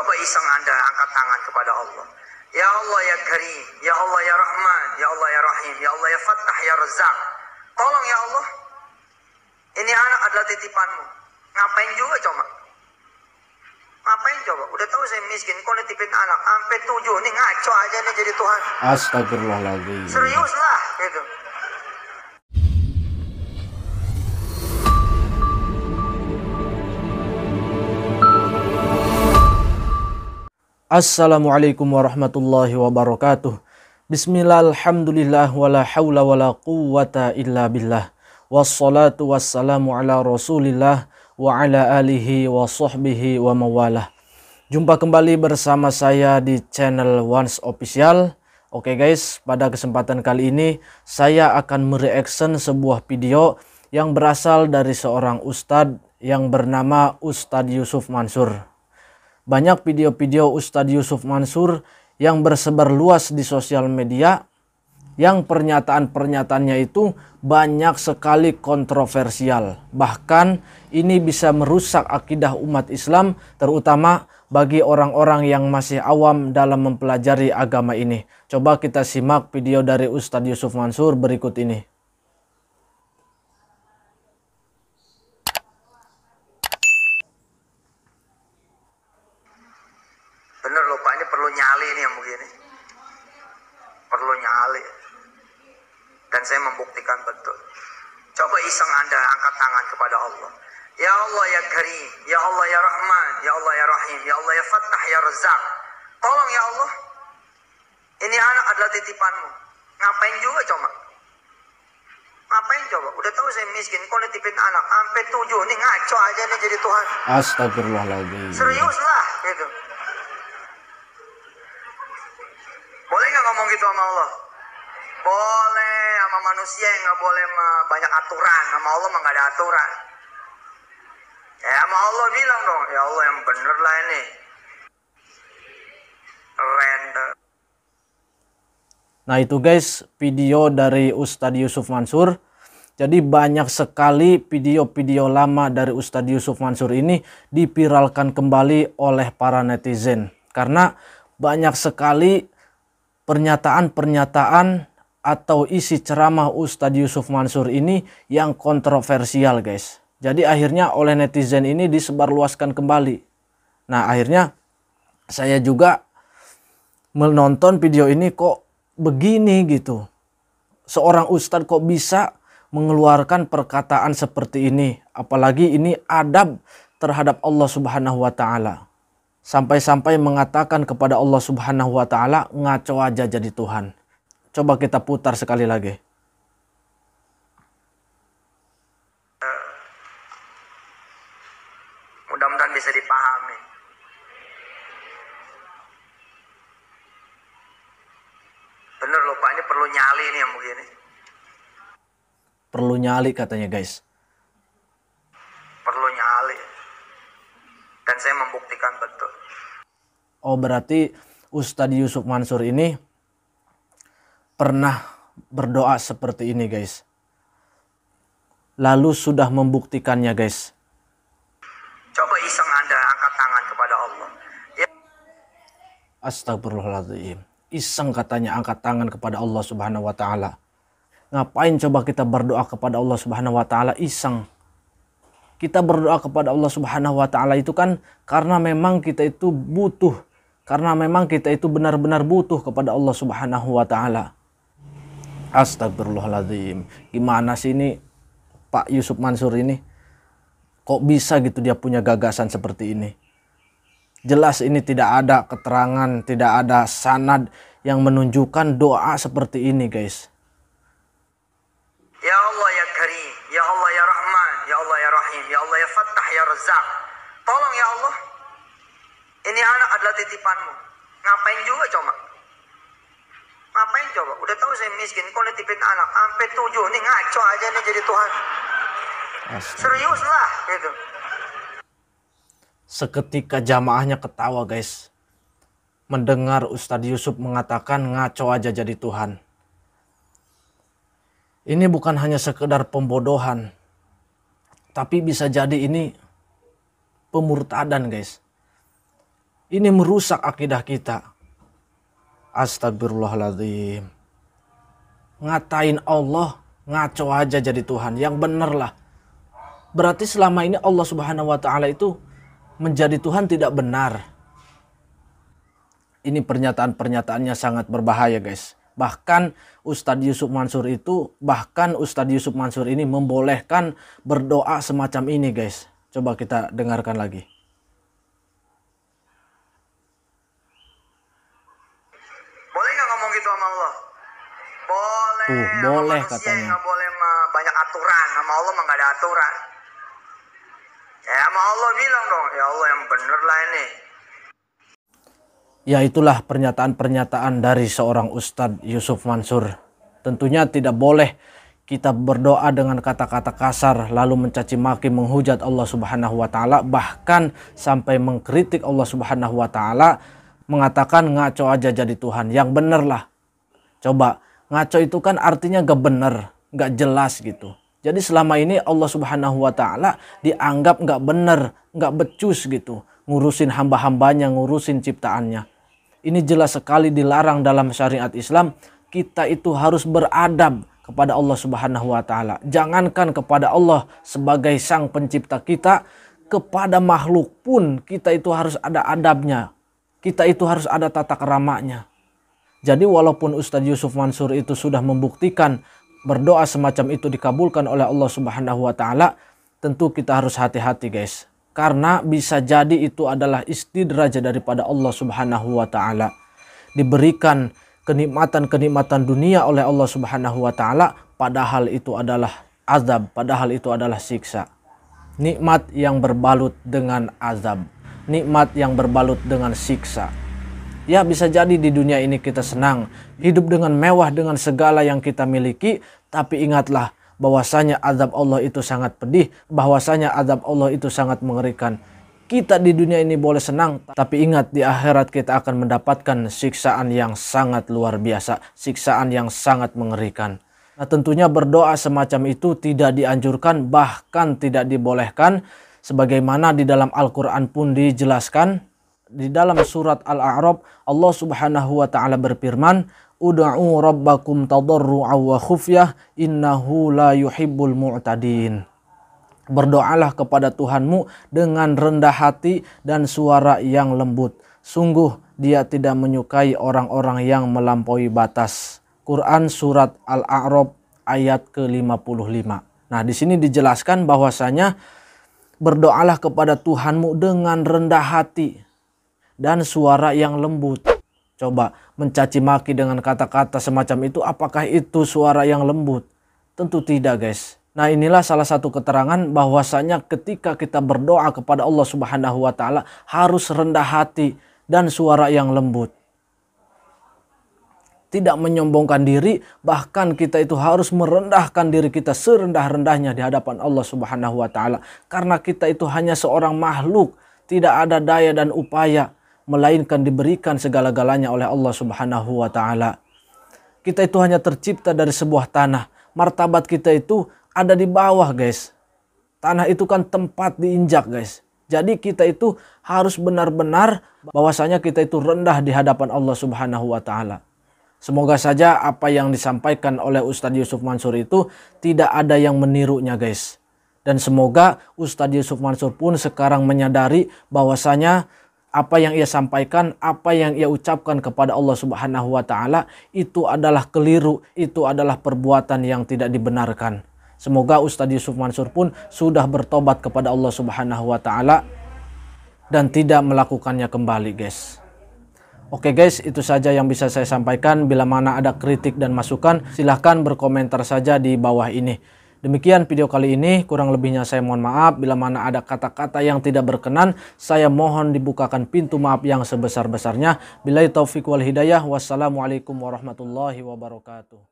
Coba iseng Anda angkat tangan kepada Allah. Ya Allah ya Karim, ya Allah ya Rahman, ya Allah ya Rahim, ya Allah ya Fattah ya Razak. Tolong ya Allah. Ini anak adalah titipanmu. Ngapain juga coba? Ngapain coba? Udah tahu saya miskin, kok nitipin anak sampai tujuh ini ngaco aja nih jadi Tuhan. Astagfirullahaladzim. Serius lah gitu. Assalamualaikum warahmatullahi wabarakatuh. Bismillah alhamdulillah wala hawla wala quwata illa billah. Wassalatu wassalamu ala rasulillah wa ala alihi wa sahbihi wa mawalah. Jumpa kembali bersama saya di channel Once Official. Oke guys, pada kesempatan kali ini saya akan mereaction sebuah video yang berasal dari seorang ustadz yang bernama Ustadz Yusuf Mansur banyak video-video Ustadz Yusuf Mansur yang bersebar luas di sosial media yang pernyataan-pernyataannya itu banyak sekali kontroversial. Bahkan ini bisa merusak akidah umat Islam terutama bagi orang-orang yang masih awam dalam mempelajari agama ini. Coba kita simak video dari Ustadz Yusuf Mansur berikut ini. bener loh Pak ini perlu nyali nih yang begini perlu nyali dan saya membuktikan betul coba iseng anda angkat tangan kepada Allah Ya Allah ya Karim, Ya Allah ya Rahman, Ya Allah ya Rahim, Ya Allah ya Fattah ya Razak. Tolong ya Allah. Ini anak adalah titipanmu. Ngapain juga coba? Ngapain coba? Udah tahu saya miskin, kok nitipin anak sampai tujuh nih ngaco aja nih jadi Tuhan. Astagfirullahaladzim. Serius lah gitu. Boleh nggak ngomong gitu sama Allah? Boleh sama manusia yang nggak boleh banyak aturan, sama Allah mah nggak ada aturan. Ya sama Allah bilang dong, ya Allah yang bener lah ini. Render. Nah itu guys video dari Ustadz Yusuf Mansur. Jadi banyak sekali video-video lama dari Ustadz Yusuf Mansur ini dipiralkan kembali oleh para netizen. Karena banyak sekali pernyataan-pernyataan atau isi ceramah Ustadz Yusuf Mansur ini yang kontroversial guys. Jadi akhirnya oleh netizen ini disebarluaskan kembali. Nah akhirnya saya juga menonton video ini kok begini gitu. Seorang ustadz kok bisa mengeluarkan perkataan seperti ini. Apalagi ini adab terhadap Allah subhanahu wa ta'ala. Sampai-sampai mengatakan kepada Allah Subhanahu wa taala, ngaco aja jadi Tuhan. Coba kita putar sekali lagi. Mudah-mudahan bisa dipahami. Bener pak ini perlu nyali nih yang begini. Perlu nyali katanya guys. oh berarti Ustadz Yusuf Mansur ini pernah berdoa seperti ini guys lalu sudah membuktikannya guys coba iseng anda angkat tangan kepada Allah ya. astagfirullahaladzim iseng katanya angkat tangan kepada Allah subhanahu wa ta'ala ngapain coba kita berdoa kepada Allah subhanahu wa ta'ala iseng kita berdoa kepada Allah subhanahu wa ta'ala itu kan karena memang kita itu butuh karena memang kita itu benar-benar butuh kepada Allah Subhanahu wa taala. Astagfirullahaladzim. Gimana sih ini Pak Yusuf Mansur ini? Kok bisa gitu dia punya gagasan seperti ini? Jelas ini tidak ada keterangan, tidak ada sanad yang menunjukkan doa seperti ini guys. Ya Allah ya Karim, Ya Allah ya Rahman, Ya Allah ya Rahim, Ya Allah ya Fattah ya Razak. Tolong ya Allah, ini anak adalah titipanmu. Ngapain juga coba? Ngapain coba? Udah tahu saya miskin, kok nitipin anak sampai tujuh nih ngaco aja nih jadi Tuhan. Serius lah gitu. Seketika jamaahnya ketawa guys. Mendengar Ustadz Yusuf mengatakan ngaco aja jadi Tuhan. Ini bukan hanya sekedar pembodohan. Tapi bisa jadi ini pemurtadan guys. Ini merusak akidah kita. Astagfirullahaladzim. Ngatain Allah, ngaco aja jadi Tuhan. Yang bener lah. Berarti selama ini Allah subhanahu wa ta'ala itu menjadi Tuhan tidak benar. Ini pernyataan-pernyataannya sangat berbahaya guys. Bahkan Ustadz Yusuf Mansur itu, bahkan Ustadz Yusuf Mansur ini membolehkan berdoa semacam ini guys. Coba kita dengarkan lagi. Uh, boleh katanya. Nggak boleh banyak aturan. Sama Allah mah nggak ada aturan. Ya sama Allah bilang dong, ya Allah yang bener lah ini. Ya itulah pernyataan-pernyataan dari seorang Ustadz Yusuf Mansur. Tentunya tidak boleh kita berdoa dengan kata-kata kasar lalu mencaci maki menghujat Allah Subhanahu wa taala bahkan sampai mengkritik Allah Subhanahu wa taala mengatakan ngaco aja jadi Tuhan. Yang benerlah. Coba Ngaco itu kan artinya gak bener, gak jelas gitu. Jadi selama ini Allah Subhanahu wa taala dianggap gak bener, gak becus gitu, ngurusin hamba-hambanya, ngurusin ciptaannya. Ini jelas sekali dilarang dalam syariat Islam, kita itu harus beradab kepada Allah Subhanahu wa taala. Jangankan kepada Allah sebagai sang pencipta kita, kepada makhluk pun kita itu harus ada adabnya. Kita itu harus ada tata keramanya. Jadi walaupun Ustadz Yusuf Mansur itu sudah membuktikan berdoa semacam itu dikabulkan oleh Allah Subhanahu wa taala, tentu kita harus hati-hati guys. Karena bisa jadi itu adalah istidraj daripada Allah Subhanahu wa taala. Diberikan kenikmatan-kenikmatan dunia oleh Allah Subhanahu wa taala padahal itu adalah azab, padahal itu adalah siksa. Nikmat yang berbalut dengan azab, nikmat yang berbalut dengan siksa. Ya bisa jadi di dunia ini kita senang, hidup dengan mewah dengan segala yang kita miliki, tapi ingatlah bahwasanya azab Allah itu sangat pedih, bahwasanya azab Allah itu sangat mengerikan. Kita di dunia ini boleh senang, tapi ingat di akhirat kita akan mendapatkan siksaan yang sangat luar biasa, siksaan yang sangat mengerikan. Nah, tentunya berdoa semacam itu tidak dianjurkan, bahkan tidak dibolehkan, sebagaimana di dalam Al-Quran pun dijelaskan di dalam surat Al-A'raf Allah Subhanahu wa taala berfirman Ud'u rabbakum tadarru'a wa khufyah innahu la yuhibbul mu'tadin Berdoalah kepada Tuhanmu dengan rendah hati dan suara yang lembut sungguh dia tidak menyukai orang-orang yang melampaui batas Quran surat Al-A'raf ayat ke-55 Nah di sini dijelaskan bahwasanya berdoalah kepada Tuhanmu dengan rendah hati dan suara yang lembut. Coba mencaci maki dengan kata-kata semacam itu apakah itu suara yang lembut? Tentu tidak, guys. Nah, inilah salah satu keterangan bahwasanya ketika kita berdoa kepada Allah Subhanahu wa taala harus rendah hati dan suara yang lembut. Tidak menyombongkan diri, bahkan kita itu harus merendahkan diri kita serendah-rendahnya di hadapan Allah Subhanahu wa taala karena kita itu hanya seorang makhluk, tidak ada daya dan upaya melainkan diberikan segala-galanya oleh Allah Subhanahu wa taala. Kita itu hanya tercipta dari sebuah tanah. Martabat kita itu ada di bawah, guys. Tanah itu kan tempat diinjak, guys. Jadi kita itu harus benar-benar bahwasanya kita itu rendah di hadapan Allah Subhanahu wa taala. Semoga saja apa yang disampaikan oleh Ustadz Yusuf Mansur itu tidak ada yang menirunya guys. Dan semoga Ustadz Yusuf Mansur pun sekarang menyadari bahwasanya apa yang ia sampaikan, apa yang ia ucapkan kepada Allah Subhanahu wa taala itu adalah keliru, itu adalah perbuatan yang tidak dibenarkan. Semoga Ustadz Yusuf Mansur pun sudah bertobat kepada Allah Subhanahu wa taala dan tidak melakukannya kembali, guys. Oke guys, itu saja yang bisa saya sampaikan. Bila mana ada kritik dan masukan, silahkan berkomentar saja di bawah ini. Demikian video kali ini, kurang lebihnya saya mohon maaf. Bila mana ada kata-kata yang tidak berkenan, saya mohon dibukakan pintu maaf yang sebesar-besarnya. Bila taufiq wal hidayah, wassalamualaikum warahmatullahi wabarakatuh.